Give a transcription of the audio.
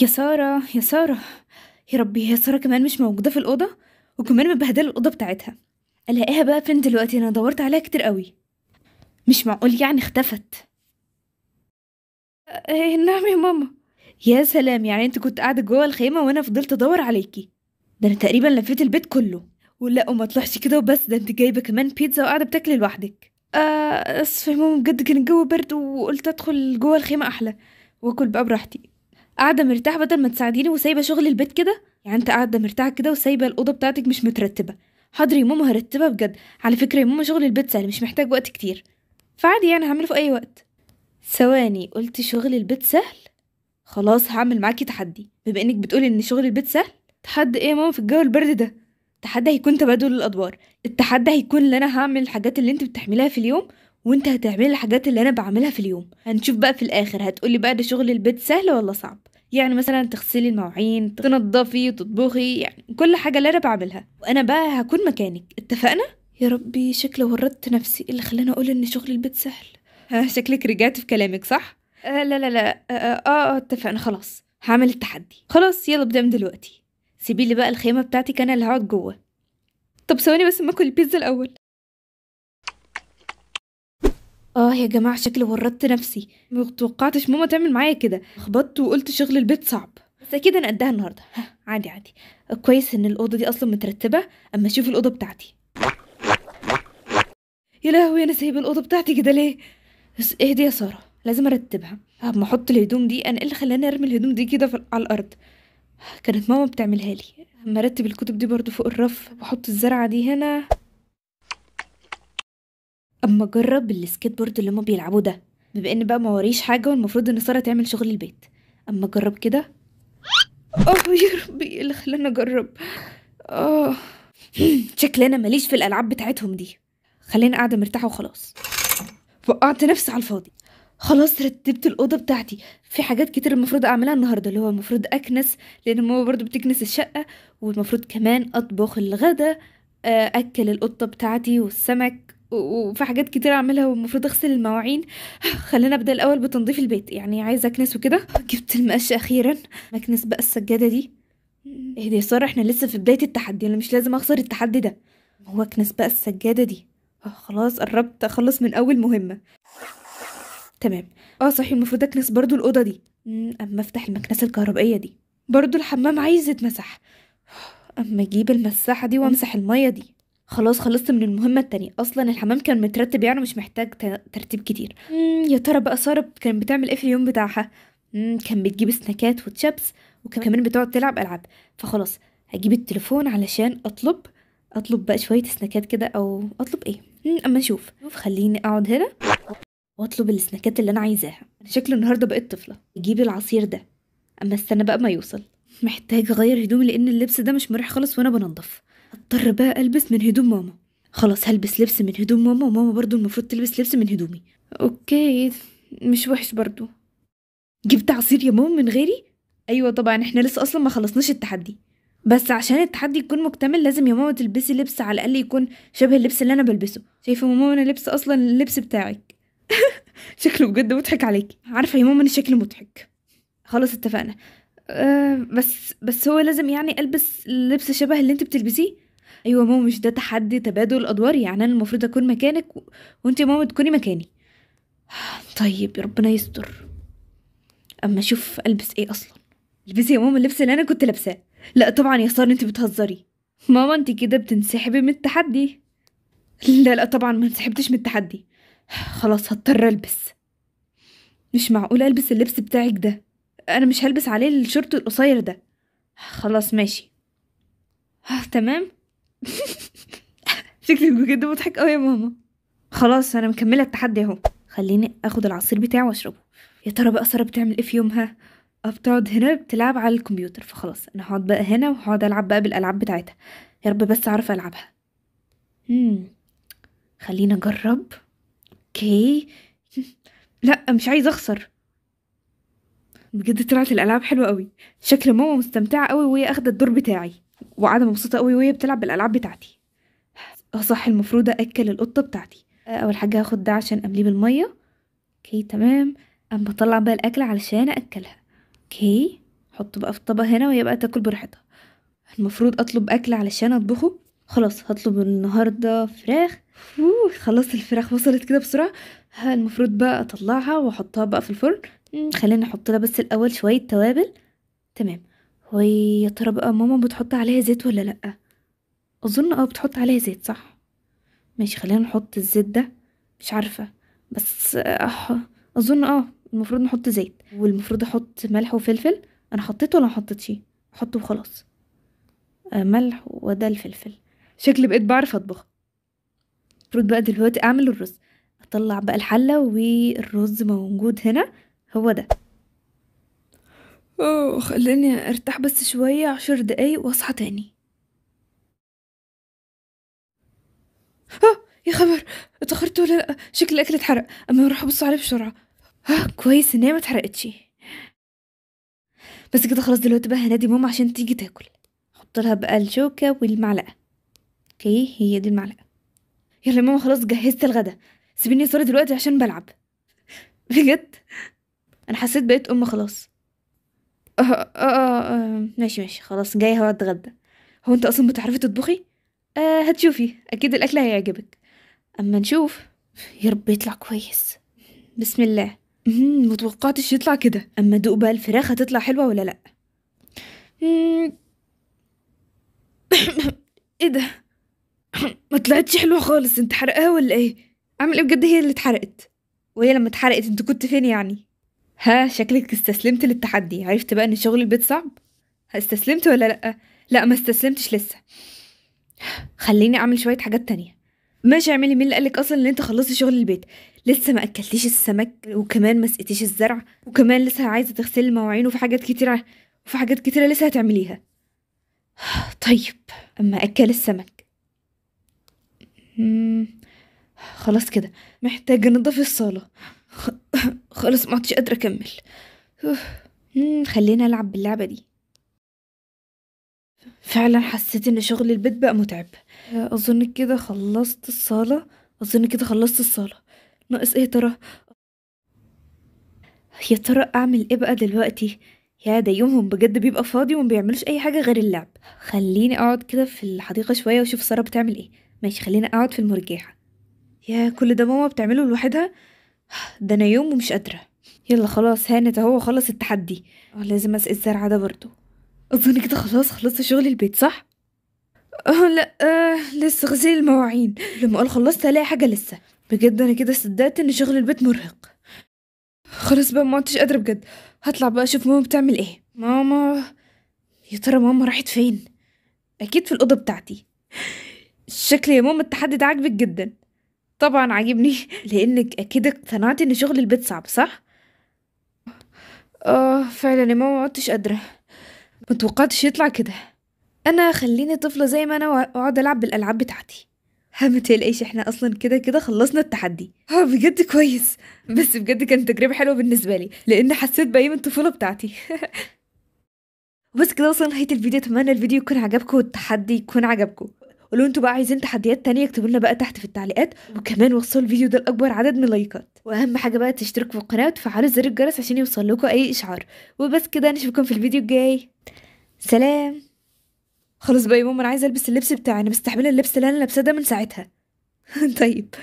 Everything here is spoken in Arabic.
يا سارة يا سارة يا ربي يا سارة كمان مش موجودة في الأوضة وكمان مبهدلة الأوضة بتاعتها ألاقيها بقى فين دلوقتي أنا دورت عليها كتير قوي مش معقول يعني اختفت آه، إيه نعم يا ماما يا سلام يعني انت كنت قاعدة جوه الخيمة وانا فضلت ادور عليكي ده انا تقريبا لفيت البيت كله ولا وما طلعش كده وبس ده انت جايبة كمان بيتزا وقاعدة بتاكلي لوحدك آه اسف يا ماما بجد كان الجو برد وقلت ادخل جوه الخيمة احلى واكل بقى براحتي قاعده مرتاحه بدل ما تساعديني وسايبه شغل البيت كده يعني انت قاعده مرتاحه كده وسايبه الاوضه بتاعتك مش مترتبه حاضر يا ماما هرتبها بجد على فكره يا ماما شغل البيت سهل مش محتاج وقت كتير فعادي يعني هعمله في اي وقت ثواني قلت شغل البيت سهل خلاص هعمل معاكي تحدي بما انك بتقولي ان شغل البيت سهل تحدي ايه يا ماما في الجو البرد ده التحدي هيكون تبادل الادوار التحدي هيكون ان انا هعمل الحاجات اللي انت بتحملها في اليوم وانت هتعملي الحاجات اللي انا بعملها في اليوم هنشوف بقى في الاخر هتقولي بقى ده شغل البيت سهل ولا صعب يعني مثلا تغسلي المواعين تنظفي وتطبخي يعني كل حاجه اللي انا بعملها وانا بقى هكون مكانك اتفقنا يا ربي شكلي وردت نفسي اللي خلاني اقول ان شغل البيت سهل شكلك رجعت في كلامك صح آه لا لا لا اه, آه, آه, آه، اتفقنا خلاص هعمل التحدي خلاص يلا ابدا من دلوقتي سيبيلي بقى الخيمه بتاعتك انا اللي هقعد جوه طب ثواني بس ما اكل البيتزا الاول اه يا جماعة شكلي ورطت نفسي متوقعتش ماما تعمل معايا كده خبطت وقلت شغل البيت صعب بس اكيد انا قدها النهارده عادي عادي آه، كويس ان الاوضه دي اصلا مترتبه اما اشوف الاوضه بتاعتي يا لهوي انا سايبه الاوضه بتاعتي كده ليه بس اهدي يا ساره لازم ارتبها اما احط الهدوم دي انا ايه اللي خلاني ارمي الهدوم دي كده على الارض كانت ماما بتعملها لي اما ارتب الكتب دي برضو فوق الرف واحط الزرعه دي هنا اما اجرب السكيت بورد اللي هما بيلعبوه ده بما ان بقى ما وريش حاجه والمفروض ان ساره تعمل شغل البيت اما اجرب كده اه يا ربي ايه اللي خلاني اجرب اه شكلي انا ماليش في الالعاب بتاعتهم دي خليني قاعده مرتاحه وخلاص وقعت نفسي على الفاضي خلاص رتبت الاوضه بتاعتي في حاجات كتير المفروض اعملها النهارده اللي هو المفروض اكنس لان ماما برضو بتكنس الشقه والمفروض كمان اطبخ الغدا آه، اكل القطه بتاعتي والسمك وفي حاجات كتير اعملها والمفروض اغسل المواعين خلينا ابدا الاول بتنظيف البيت يعني عايزه اكنس وكده جبت المقش اخيرا مكنس بقى السجاده دي ايه ده يا ساره احنا لسه في بدايه التحدي انا مش لازم اخسر التحدي ده هو اكنس بقى السجاده دي آه، خلاص قربت اخلص من اول مهمه تمام اه صحيح المفروض اكنس برضو الاوضه دي اما افتح المكنسه الكهربائيه دي برضو الحمام عايز يتمسح آه، اما اجيب المساحه دي وامسح الميه دي خلاص خلصت من المهمة التانية أصلا الحمام كان مترتب يعني مش محتاج ترتيب كتير يا ترى بقى سارة كانت بتعمل إيه في اليوم بتاعها كان بتجيب سناكات وتشابس وكمان بتقعد تلعب ألعاب فخلاص هجيب التليفون علشان أطلب أطلب بقى شوية سناكات كده أو أطلب إيه أما أشوف خليني أقعد هنا واطلب السناكات اللي انا عايزاها انا شكلي النهارده بقيت طفله اجيب العصير ده اما استنى بقى ما يوصل محتاج اغير هدومي لان اللبس ده مش مريح خالص وانا بنضف اضطر بقى البس من هدوم ماما خلاص هلبس لبس من هدوم ماما وماما برضو المفروض تلبس لبس من هدومي اوكي مش وحش برضو جبت عصير يا ماما من غيري ايوه طبعا احنا لسه اصلا ما خلصناش التحدي بس عشان التحدي يكون مكتمل لازم يا ماما تلبسي لبس على الاقل يكون شبه اللبس اللي انا بلبسه شايفه ماما انا لبس اصلا اللبس بتاعك شكله بجد مضحك عليكي عارفه يا ماما ان شكلي مضحك خلاص اتفقنا أه بس بس هو لازم يعني البس لبس شبه اللي انت بتلبسيه ايوه ماما مش ده تحدي تبادل ادوار يعني انا المفروض اكون مكانك و... وانت يا ماما تكوني مكاني طيب يا ربنا يستر اما اشوف البس ايه اصلا البسي يا ماما اللبس اللي انا كنت لابساه لا طبعا يا ساره انت بتهزري ماما انت كده بتنسحبي من التحدي لا لا طبعا ما انسحبتش من التحدي خلاص هضطر البس مش معقول البس اللبس بتاعك ده انا مش هلبس عليه الشورت القصير ده خلاص ماشي تمام شكلك بجد مضحك قوي يا ماما خلاص انا مكمله التحدي اهو خليني اخد العصير بتاعي واشربه يا ترى بقى ساره بتعمل ايه في يومها بتقعد هنا بتلعب على الكمبيوتر فخلاص انا هقعد بقى هنا وهقعد العب بقى بالالعاب بتاعتها يا رب بس اعرف العبها امم خلينا اجرب اوكي لا مش عايزه اخسر بجد طلعت الالعاب حلوه قوي شكل ماما مستمتعه قوي وهي اخده الدور بتاعي وقاعده مبسوطه قوي وهي بتلعب بالالعاب بتاعتي صح المفروض اكل القطه بتاعتي اول حاجه هاخد ده عشان امليه بالميه اوكي تمام اما بطلع بقى الاكل علشان اكلها اوكي احطه بقى في الطبق هنا وهي بقى تاكل براحتها المفروض اطلب اكل علشان اطبخه خلاص هطلب النهارده فراخ خلاص الفراخ وصلت كده بسرعه المفروض بقى اطلعها واحطها بقى في الفرن خلينا نحط لها بس الاول شويه توابل تمام ويا ترى بقى ماما بتحط عليها زيت ولا لأ أظن اه بتحط عليها زيت صح ماشي خلينا نحط الزيت ده مش عارفة بس أح... آه، أظن اه المفروض نحط زيت والمفروض أحط ملح وفلفل أنا حطيته ولا حطيتش أحطه وخلاص آه، ملح وده الفلفل شكلي بقيت بعرف أطبخ المفروض بقى دلوقتي أعمل الرز أطلع بقى الحلة والرز موجود هنا هو ده اوه خليني ارتاح بس شوية عشر دقايق واصحى تاني اه يا خبر اتأخرت ولا لأ شكل الأكل اتحرق أما أروح أبص عليه بسرعة ها كويس إن هي متحرقتش بس كده خلاص دلوقتي بقى هنادي ماما عشان تيجي تاكل احط لها بقى الشوكة والمعلقة اوكي هي دي المعلقة يلا ماما خلاص جهزت الغدا سيبيني يا دلوقتي عشان بلعب بجد انا حسيت بقيت ام خلاص آه آه, آه, آه ماشي ماشي خلاص جاي هو أتغدى هو أنت أصلا بتعرفي تطبخي؟ آه هتشوفي أكيد الأكل هيعجبك أما نشوف يا رب يطلع كويس بسم الله متوقعتش يطلع كده أما دوق بقى الفراخ هتطلع حلوة ولا لأ ايه ده ما طلعتش حلوه خالص انت حرقها ولا ايه عامل ايه بجد هي اللي اتحرقت وهي لما اتحرقت انت كنت فين يعني ها شكلك استسلمت للتحدي عرفت بقى ان شغل البيت صعب استسلمت ولا لا لا ما استسلمتش لسه خليني اعمل شويه حاجات تانية ماشي اعملي مين اللي قالك اصلا ان انت خلصتي شغل البيت لسه ما اكلتيش السمك وكمان ما سقيتيش الزرع وكمان لسه عايزه تغسلي المواعين وفي حاجات كتيره وفي حاجات كتيره لسه هتعمليها طيب اما اكل السمك خلاص كده محتاجه انضف الصاله خلاص ما عدتش قادرة أكمل خلينا ألعب باللعبة دي فعلا حسيت ان شغل البيت بقى متعب اظن كده خلصت الصالة اظن كده خلصت الصالة ناقص ايه ترى يا ترى اعمل ايه بقى دلوقتي يا ده يومهم بجد بيبقى فاضي وما بيعملوش اي حاجه غير اللعب خليني اقعد كده في الحديقه شويه واشوف ساره بتعمل ايه ماشي خليني اقعد في المرجيحه يا كل ده ماما بتعمله لوحدها ده انا يوم ومش قادره يلا خلاص هانت اهو خلص التحدي آه، لازم اسقي الزرع ده برضه اظن كده خلاص خلصت شغل البيت صح اه لا آه لسه غسيل المواعين لما قال خلصت هلاقي حاجه لسه بجد انا كده صدقت ان شغل البيت مرهق خلاص بقى ما عدتش قادره بجد هطلع بقى اشوف ماما بتعمل ايه ماما يا ترى ماما راحت فين اكيد في الاوضه بتاعتي شكل يا ماما التحدي ده عاجبك جدا طبعًا عاجبني لإنِّك أكيد اقتنعتِ إن شغل البيت صعب، صح؟ آه، فعلًا يا ماما ما عُدتش قادرة، ما توقعتش يطلع كده. أنا خلّيني طفلة زي ما أنا وأقعد ألعب بالألعاب بتاعتي. ها ما تقلقيش إحنا أصلًا كده، كده خلّصنا التحدي. آه، بجد كويس. بس بجد كانت تجربة حلوة بالنسبة لي، لان حسّيت بأيام الطفولة بتاعتي. وبس كده وصلنا نهايه الفيديو، أتمنى الفيديو يكون عجبكم والتحدي يكون عجبكم. ولو انتوا بقى عايزين تحديات تانية اكتبوا لنا بقى تحت في التعليقات وكمان وصلوا الفيديو ده لاكبر عدد من اللايكات واهم حاجه بقى تشتركوا في القناه وتفعلوا زر الجرس عشان يوصل لكم اي اشعار وبس كده نشوفكم في الفيديو الجاي سلام خلاص بقى يا ماما انا عايزه البس اللبس بتاعي انا مستحمله اللبس اللي انا لابساه ده من ساعتها طيب